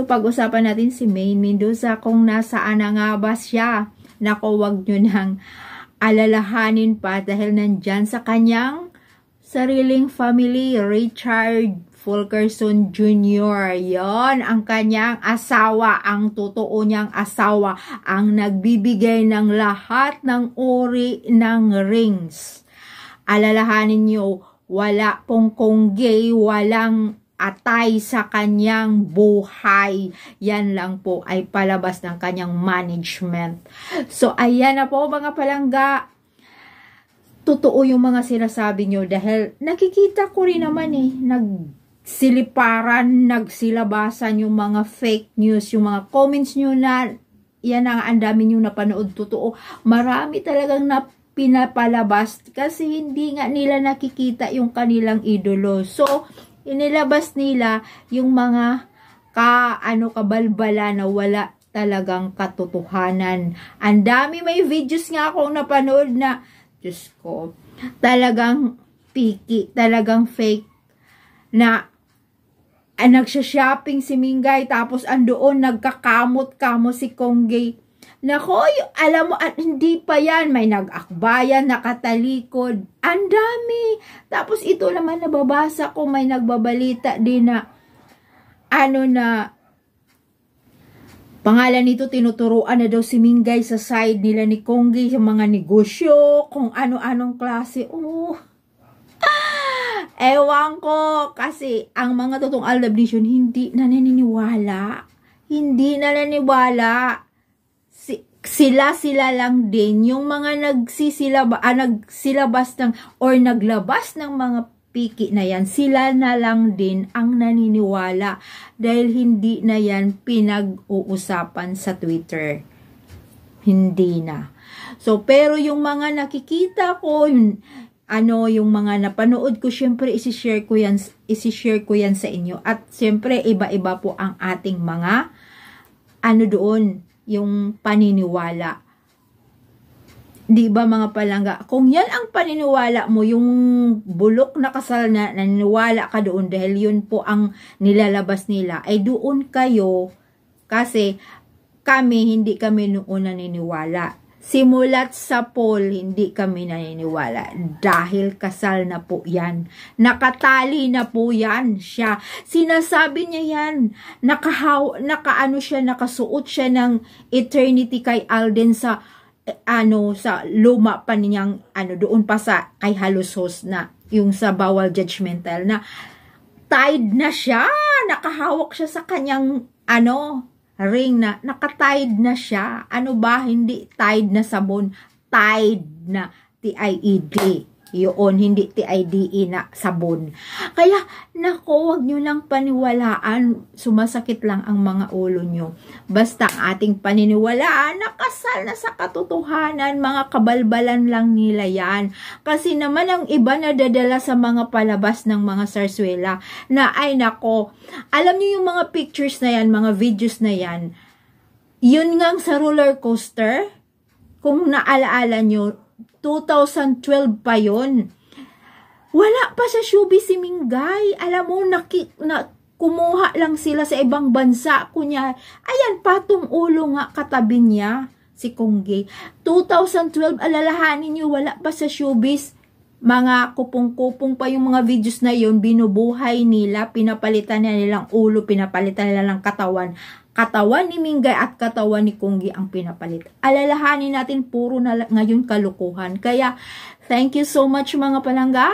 So, pag-usapan natin si Maine Mendoza kung nasaan na nga ba siya. Nako, wag nyo nang alalahanin pa dahil nandyan sa kanyang sariling family, Richard Fulkerson Jr. Yon, ang kanyang asawa, ang totoo niyang asawa, ang nagbibigay ng lahat ng uri ng rings. Alalahanin niyo, wala pong gay, walang atay sa kanyang buhay. Yan lang po ay palabas ng kanyang management. So, ayan na po mga palangga. Totoo yung mga sinasabi nyo dahil nakikita ko rin naman eh, nag siliparan, nagsilabasan yung mga fake news, yung mga comments nyo na yan ang ang dami nyo napanood totoo. Marami talagang na pinapalabas kasi hindi nga nila nakikita yung kanilang idolo. So, inilabas nila yung mga ka ano kabalbala na wala talagang katotohanan. Ang dami may videos nga akong napanood na Diyos ko, talagang piki, talagang fake na ah, nagsha-shopping si Mingay tapos andoon nagkakamot-kamot si Konggay Nako, alam mo, at hindi pa yan. May nag-akbayan, nakatalikod. Ang dami. Tapos ito naman nababasa ko, may nagbabalita din na, ano na, Pangalan nito tinuturuan na daw si Mingay sa side nila ni Konggi, yung mga negosyo, kung ano-anong klase. Oh. Ah, ewan ko kasi ang mga totoong Aldab Nation hindi na naniniwala. Hindi na naniniwala sila-sila lang din yung mga nagsisilaba, ah, nagsilabas ng or naglabas ng mga piki na yan, sila na lang din ang naniniwala dahil hindi na yan pinag-uusapan sa Twitter. Hindi na. So, pero yung mga nakikita ko, yung, ano, yung mga napanood ko, syempre isishare ko yan, isishare ko yan sa inyo. At syempre, iba-iba po ang ating mga ano doon, yung paniniwala. 'Di ba mga palangga? Kung 'yan ang paniniwala mo, yung bulok na kasal na naniniwala ka doon dahil 'yun po ang nilalabas nila, ay doon kayo kasi kami hindi kami noon naniniwala Simulat sa poll, hindi kami naniniwala dahil kasal na po yan. Nakatali na po yan siya. Sinasabi niya yan. Nakahaw, nakaano siya, nakasuot siya ng eternity kay Alden sa ano sa luma pa niyang ano doon pa sa kay halos host na yung sa bawal judgmental na tied na siya nakahawak siya sa kanyang ano ring na nakatied na siya. Ano ba? Hindi tied na sabon. Tied na. T-I-E-D. Yun, hindi ti IDE na sabon. Kaya, nako, wag nyo lang paniwalaan. Sumasakit lang ang mga ulo nyo. Basta ang ating paniniwalaan, nakasal na sa katotohanan, mga kabalbalan lang nila yan. Kasi naman ang iba na dadala sa mga palabas ng mga sarswela na ay nako, alam nyo yung mga pictures na yan, mga videos na yan, yun ngang sa roller coaster, kung naalaala nyo, 2012 pa yon. Wala pa sa showbiz si Mingay. Alam mo, naki, na, kumuha lang sila sa ibang bansa. Kunya, ayan, patong ulo nga katabi niya si Konggay. 2012, alalahanin niyo, wala pa sa showbiz mga kupong-kupong pa yung mga videos na yon binubuhay nila, pinapalitan nila nilang ulo, pinapalitan nila ng katawan katawan ni Mingay at katawan ni Kunggi ang pinapalit. Alalahanin natin puro na ngayon kalukuhan. Kaya, thank you so much mga palangga.